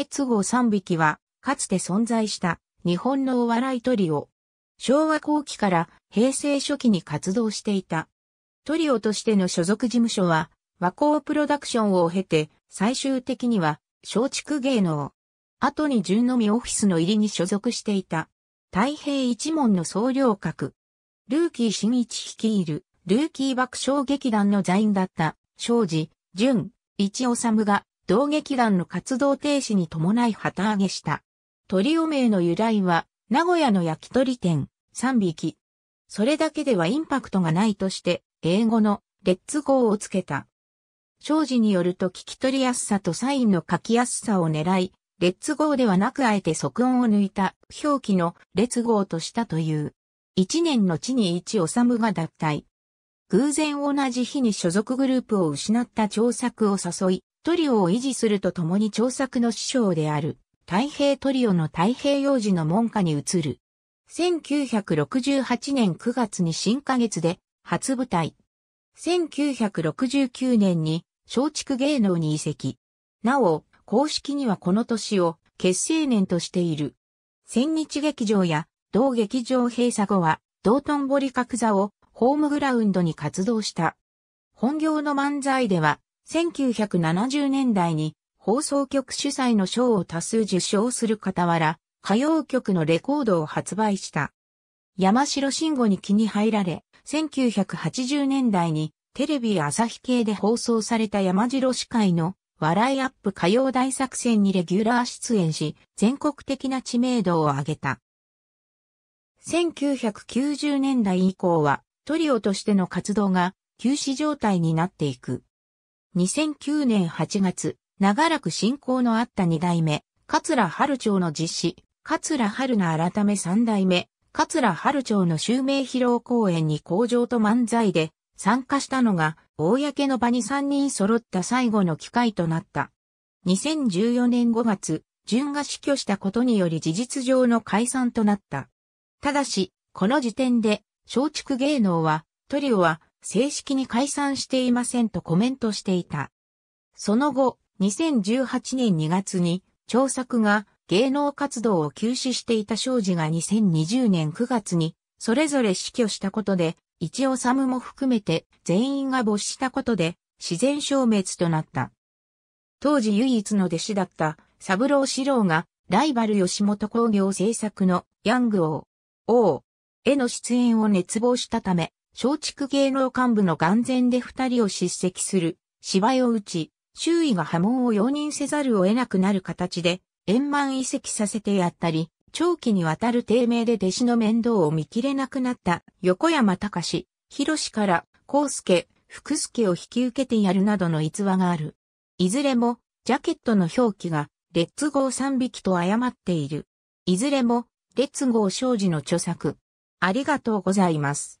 鉄号3匹は、かつて存在した日本のお笑いトリオ。昭和後期から平成初期に活動していた。トリオとしての所属事務所は、和光プロダクションを経て、最終的には、松竹芸能。後に順のみオフィスの入りに所属していた。太平一門の総領閣。ルーキー新一率いる、ルーキー爆笑劇団の座員だった、庄司、淳、一治が、同劇団の活動停止に伴い旗揚げした。トリオ名の由来は、名古屋の焼き鳥店、3匹。それだけではインパクトがないとして、英語のレッツゴーをつけた。庄司によると聞き取りやすさとサインの書きやすさを狙い、レッツゴーではなくあえて即音を抜いた表記のレッツゴーとしたという。一年の地に一むが脱退。偶然同じ日に所属グループを失った長作を誘い、トリオを維持するとともに長作の師匠である、太平トリオの太平洋寺の門下に移る。1968年9月に新花月で初舞台。1969年に松竹芸能に移籍。なお、公式にはこの年を結成年としている。千日劇場や同劇場閉鎖後は道頓堀角座をホームグラウンドに活動した。本業の漫才では1970年代に放送局主催の賞を多数受賞する傍ら、歌謡曲のレコードを発売した。山城慎吾に気に入られ、1980年代にテレビ朝日系で放送された山城司会の笑いアップ歌謡大作戦にレギュラー出演し、全国的な知名度を上げた。1990年代以降はトリオとしての活動が休止状態になっていく。2009年8月、長らく進行のあった二代目、桂春長の実施、桂春が改め三代目、桂春長の襲名披露公演に工場と漫才で参加したのが、公の場に3人揃った最後の機会となった。2014年5月、順が死去したことにより事実上の解散となった。ただし、この時点で、松竹芸能は、トリオは正式に解散していませんとコメントしていた。その後、2018年2月に、長作が芸能活動を休止していた少子が2020年9月に、それぞれ死去したことで、一応サムも含めて全員が没したことで、自然消滅となった。当時唯一の弟子だった三郎四郎がライバル吉本工業制作のヤング王、王への出演を熱望したため、松竹芸能幹部の眼前で二人を叱責する、芝居を打ち、周囲が波紋を容認せざるを得なくなる形で、円満移籍させてやったり、長期にわたる低迷で弟子の面倒を見切れなくなった横山隆、広から康介、福助を引き受けてやるなどの逸話がある。いずれも、ジャケットの表記が、レッツゴー3匹と誤っている。いずれも、レッツゴー商事の著作。ありがとうございます。